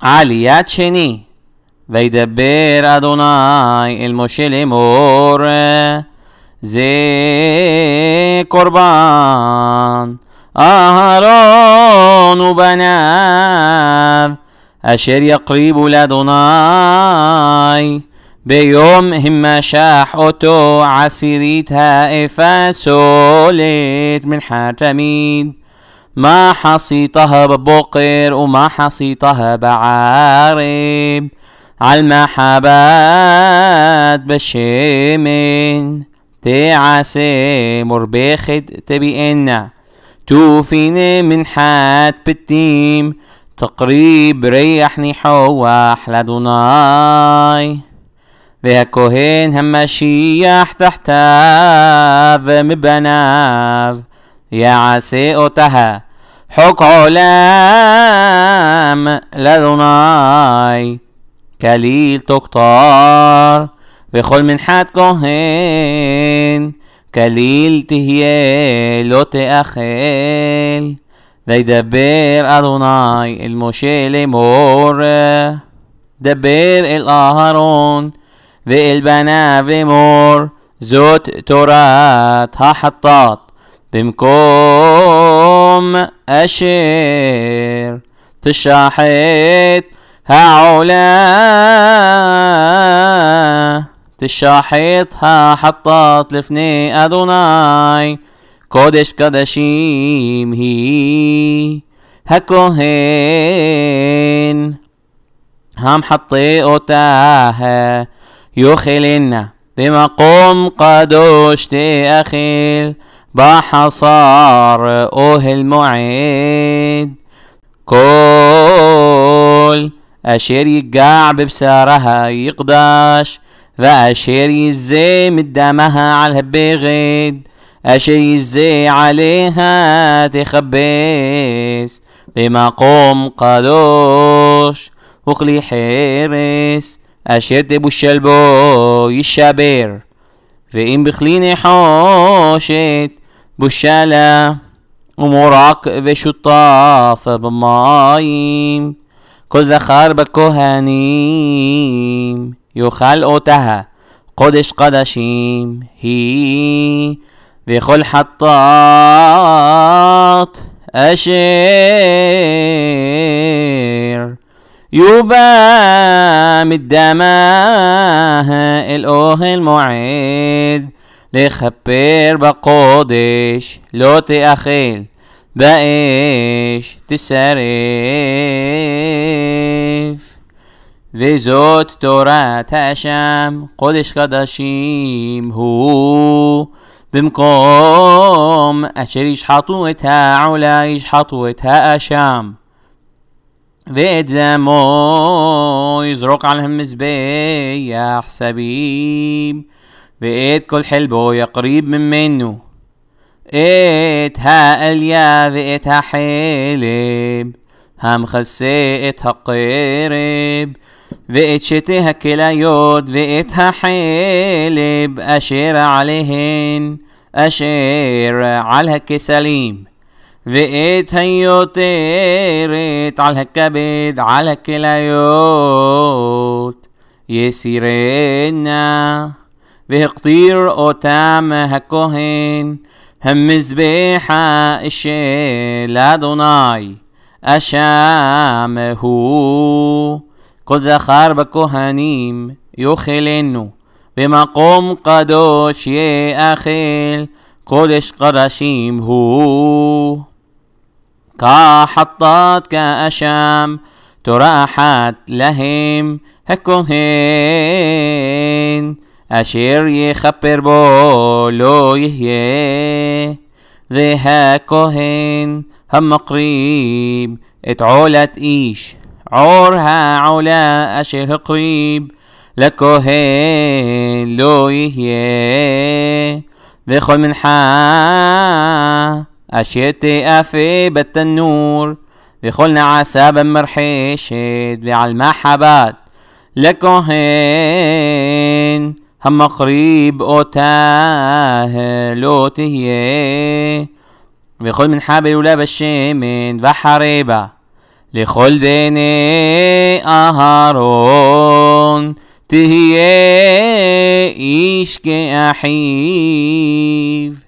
על יד שני, וידבר אדוני אל משה לאמור, זה קורבן, אהרון ובניו, אשר יקריבו לאדוני ביום המשך אותו עשירית האפה סולת מנחה תמיד. ما حصيتها ببقر وما حصيتها بعارب عالمحبات بشيمن تعسي تبي إنا توفيني من حات بالتيم تقريب ريحني حوا أحلى دوناي והכהן تحتاف مبناف يا عسي أوتها حق علام لدناي كليل تقطار بخل من حد كهن كليل تهيه لو تأخل ويدبر أدوناي الموشي لمور دبر الآهرون في مور زوت تورات ها حطات بمكور يوم أشير تشاحيت هعلا ها حطت لفني أدوناي كودش كدشيم هي هكوهين هم حطي أوتاها يوخي لنا بمقام قدوشتي أخيل بحصار أوه المعيد كل أشير يقع ببسارها يقداش فأشير يزي من دمها على بغيد أشير يزي عليها تخبيس بمقوم قدوش وخلي حيرس אשר תבושל בו יישבר, ואם בכלי נחושת בושלה, ומורק ושותף במים, כל זכר בכהנים יאכל אותה, קודש קדשים היא, וכל חטאת אשר يبام الدماه الأوه المعيد لخبر بقودش לא תאכל באש תשרף. וזאת תורת האשם, קודש קדשים הוא. במקום אשר ישחטו את העולה, ישחטו את האשם. ودمو يزرق على المذبح سبيب بقيت كل حلبه يقريب من منه ها اليا ذئت ها حلب ها مخسي ايت ها قرب ذئت شتي ها كلا يود ذئت ها حلب أشير عليهن أشير على الكسليم ذئت هيو طيرت على الكبد على كليوت يسيرنا ذه قطير أوتام هكوهن هم مذبحة إشي لأدوناي أشامه כל זכר בכהנים יאכלנו, במקום קדוש יאכל, קודש קרשים הוא. كحطات كأشام تراحت لهم هكوهين أشير يخبر بو لو يهيه ذي كهن هم قريب اتعولت إيش عورها علا أشير قريب لكوهين لو يهيه ذي من حا أشيتي أفي بالتنور بخلنا عساب مرحيشد بعلم حبات لكوهين هم قريب أوتاه لو تهيه بخل من حابل ولا بشيمين وحريبة لخل ديني أهارون تهيه إيش كأحيف